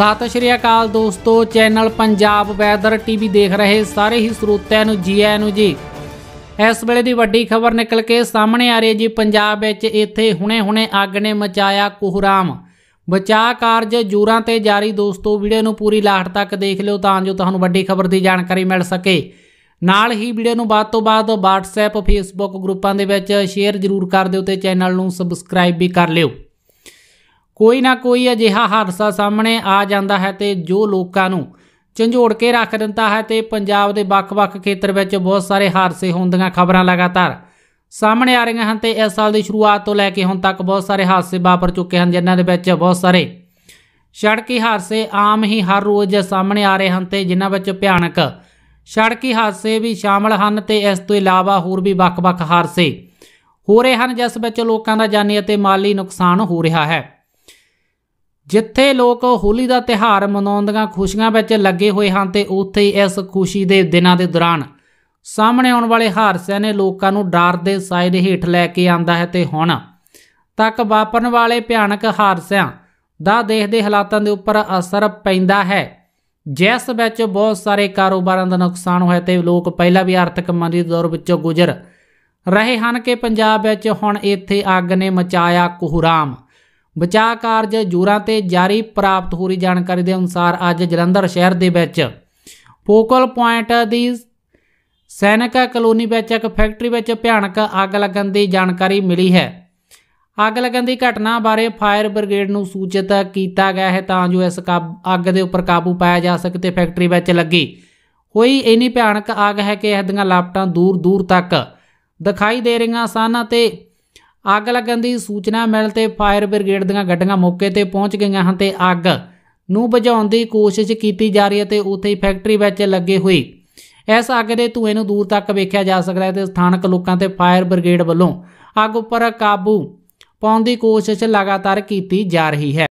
ਸਤਿ ਸ਼੍ਰੀ ਅਕਾਲ ਦੋਸਤੋ channel Punjab weather TV ਦੇਖ ਰਹੇ ਸਾਰੇ ਹੀ ਸਰੋਤਿਆਂ ਨੂੰ ਜੀ ਆਇਆਂ ਨੂੰ ਜੀ ਇਸ ਵੇਲੇ ਦੀ ਵੱਡੀ ਖਬਰ ਨਿਕਲ ਕੇ ਸਾਹਮਣੇ ਆ ਰਹੀ ਜੀ ਪੰਜਾਬ ਵਿੱਚ ਇੱਥੇ ਹੁਣੇ-ਹੁਣੇ ਅੱਗ ਨੇ ਮਚਾਇਆ ਕੋਹਰਾਮ ਬਚਾਅ ਕਾਰਜ ਜੂਰਾਂ ਤੇ ਜਾਰੀ ਦੋਸਤੋ ਵੀਡੀਓ ਨੂੰ ਪੂਰੀ ਲਾਹਟ ਤੱਕ ਦੇਖ ਲਿਓ ਤਾਂ ਜੋ ਤੁਹਾਨੂੰ ਵੱਡੀ ਖਬਰ ਦੀ ਜਾਣਕਾਰੀ ਮਿਲ ਸਕੇ ਨਾਲ ਹੀ ਵੀਡੀਓ ਨੂੰ ਬਾਅਦ ਤੋਂ ਬਾਅਦ WhatsApp Facebook ਗਰੁੱਪਾਂ ਦੇ ਵਿੱਚ ਸ਼ੇਅਰ ਜ਼ਰੂਰ ਕਰ ਦਿਓ ਤੇ ਚੈਨਲ ਨੂੰ ਸਬਸਕ੍ਰਾਈਬ ਵੀ ਕਰ ਲਿਓ ਕੋਈ ਨਾ ਕੋਈ ਅਜਿਹਾ ਹਾਦਸਾ ਸਾਹਮਣੇ ਆ ਜਾਂਦਾ ਹੈ ਤੇ ਜੋ ਲੋਕਾਂ ਨੂੰ ਝੰਜੋੜ ਕੇ ਰੱਖ ਦਿੰਦਾ ਹੈ ਤੇ ਪੰਜਾਬ ਦੇ ਵੱਖ-ਵੱਖ ਖੇਤਰ ਵਿੱਚ ਬਹੁਤ ਸਾਰੇ ਹਾਦਸੇ ਹੋਣ ਦੀਆਂ ਖਬਰਾਂ ਲਗਾਤਾਰ ਸਾਹਮਣੇ ਆ ਰਹੀਆਂ ਹਨ ਤੇ ਇਸ ਸਾਲ ਦੀ ਸ਼ੁਰੂਆਤ ਤੋਂ ਲੈ ਕੇ ਹੁਣ ਤੱਕ ਬਹੁਤ ਸਾਰੇ ਹਾਦਸੇ ਵਾਪਰ ਚੁੱਕੇ ਹਨ ਜਿਨ੍ਹਾਂ ਦੇ ਵਿੱਚ ਬਹੁਤ ਸਾਰੇ ਸੜਕੀ ਹਾਦਸੇ ਆਮ ਹੀ ਹਰ ਰੋਜ਼ ਸਾਹਮਣੇ ਆ ਰਹੇ ਹਨ ਤੇ ਜਿਨ੍ਹਾਂ ਵਿੱਚ ਭਿਆਨਕ ਸੜਕੀ ਹਾਦਸੇ ਵੀ ਸ਼ਾਮਲ ਹਨ ਤੇ ਇਸ ਤੋਂ ਇਲਾਵਾ ਹੋਰ ਵੀ ਵੱਖ-ਵੱਖ ਹਾਦਸੇ ਹੋ ਰਹੇ ਹਨ ਜਿਸ ਵਿੱਚ ਲੋਕਾਂ ਦਾ ਜਾਨੀ ਅਤੇ ਮਾਲੀ ਨੁਕਸਾਨ ਹੋ ਰਿਹਾ ਹੈ ਜਿੱਥੇ ਲੋਕ ਹੋਲੀ ਦਾ ਤਿਹਾਰ ਮਨਾਉਂਦੀਆਂ ਖੁਸ਼ੀਆਂ ਵਿੱਚ ਲੱਗੇ ਹੋਏ ਹਨ ਤੇ ਉੱਥੇ ਹੀ ਇਸ ਖੁਸ਼ੀ ਦੇ ਦਿਨਾਂ ਦੇ ਦੌਰਾਨ ਸਾਹਮਣੇ ਆਉਣ ਵਾਲੇ ਹਾਰਸਿਆਂ ਨੇ ਲੋਕਾਂ ਨੂੰ ਡਰ ਦੇ ਸਾਇਦ ਹੇਠ ਲੈ ਕੇ ਆਂਦਾ ਹੈ ਤੇ ਹੁਣ ਤੱਕ ਵਾਪਰਨ ਵਾਲੇ ਭਿਆਨਕ ਹਾਦਸਿਆਂ ਦਾ ਦੇਖਦੇ ਹਾਲਾਤਾਂ ਦੇ ਉੱਪਰ ਅਸਰ ਪੈਂਦਾ ਹੈ ਜਿਸ ਵਿੱਚ ਬਹੁਤ ਸਾਰੇ ਕਾਰੋਬਾਰਾਂ ਦਾ ਨੁਕਸਾਨ ਹੋਇਆ ਤੇ ਲੋਕ ਪਹਿਲਾਂ ਵੀ ਆਰਥਿਕ ਮੰਦੀ ਦੇ ਦੌਰ ਵਿੱਚੋਂ ਗੁਜ਼ਰ ਰਹੇ ਹਨ ਕਿ ਪੰਜਾਬ ਵਿੱਚ ਹੁਣ ਇੱਥੇ ਅੱਗ ਨੇ ਮਚਾਇਆ ਕੋਹਰਾਮ ਬਚਾਅ ਕਾਰਜ ਜੋਰਾਂ ਤੇ ਜਾਰੀ ਪ੍ਰਾਪਤ ਹੋ ਰਹੀ ਜਾਣਕਾਰੀ ਦੇ ਅਨੁਸਾਰ ਅੱਜ ਜਲੰਧਰ ਸ਼ਹਿਰ ਦੇ ਵਿੱਚ ਫੋਕਲ ਪੁਆਇੰਟ ਦੀ ਸੈਨਿਕਾ ਕਲੋਨੀ ਵਿੱਚ ਇੱਕ ਫੈਕਟਰੀ ਵਿੱਚ ਭਿਆਨਕ ਅੱਗ ਲੱਗਣ ਦੀ ਜਾਣਕਾਰੀ ਮਿਲੀ ਹੈ ਅੱਗ ਲੱਗਣ ਦੀ ਘਟਨਾ ਬਾਰੇ ਫਾਇਰ ਬ੍ਰਿਗੇਡ ਨੂੰ ਸੂਚਿਤ ਕੀਤਾ ਗਿਆ ਹੈ ਤਾਂ ਜੋ ਇਸ ਅੱਗ ਦੇ ਉੱਪਰ ਕਾਬੂ ਪਾਇਆ ਜਾ ਸਕੇ ਤੇ ਫੈਕਟਰੀ ਵਿੱਚ ਲੱਗੀ ਹੋਈ ਇਨੀ ਭਿਆਨਕ ਅੱਗ ਹੈ ਕਿ ਇਹਦੀਆਂ ਲਾਪਟਾਂ ਦੂਰ ਦੂਰ ਤੱਕ ਦਿਖਾਈ ਦੇ ਰਹੀਆਂ ਸਨ ਅਤੇ ਅੱਗ ਲੱਗਣ ਦੀ ਸੂਚਨਾ ਮਿਲ ਤੇ ਫਾਇਰ ਬ੍ਰਿਗੇਡ ਦੀਆਂ ਗੱਡੀਆਂ ਮੌਕੇ ਤੇ ਪਹੁੰਚ ਗਈਆਂ ਹਨ ਤੇ ਅੱਗ ਨੂੰ ਬੁਝਾਉਣ ਦੀ ਕੋਸ਼ਿਸ਼ ਕੀਤੀ ਜਾ ਰਹੀ ਹੈ ਤੇ ਉੱਥੇ ਹੀ ਫੈਕਟਰੀ ਵਿੱਚ ਲੱਗੇ ਹੋਈ ਇਸ ਅੱਗ ਦੇ ਧੂਏ ਨੂੰ ਦੂਰ ਤੱਕ ਵੇਖਿਆ ਜਾ ਸਕਦਾ ਹੈ ਤੇ ਸਥਾਨਕ ਲੋਕਾਂ ਤੇ ਫਾਇਰ ਬ੍ਰਿਗੇਡ ਵੱਲੋਂ ਅੱਗ ਉੱਪਰ ਕਾਬੂ ਪਾਉਣ ਦੀ ਕੋਸ਼ਿਸ਼ ਲਗਾਤਾਰ ਕੀਤੀ ਜਾ ਰਹੀ ਹੈ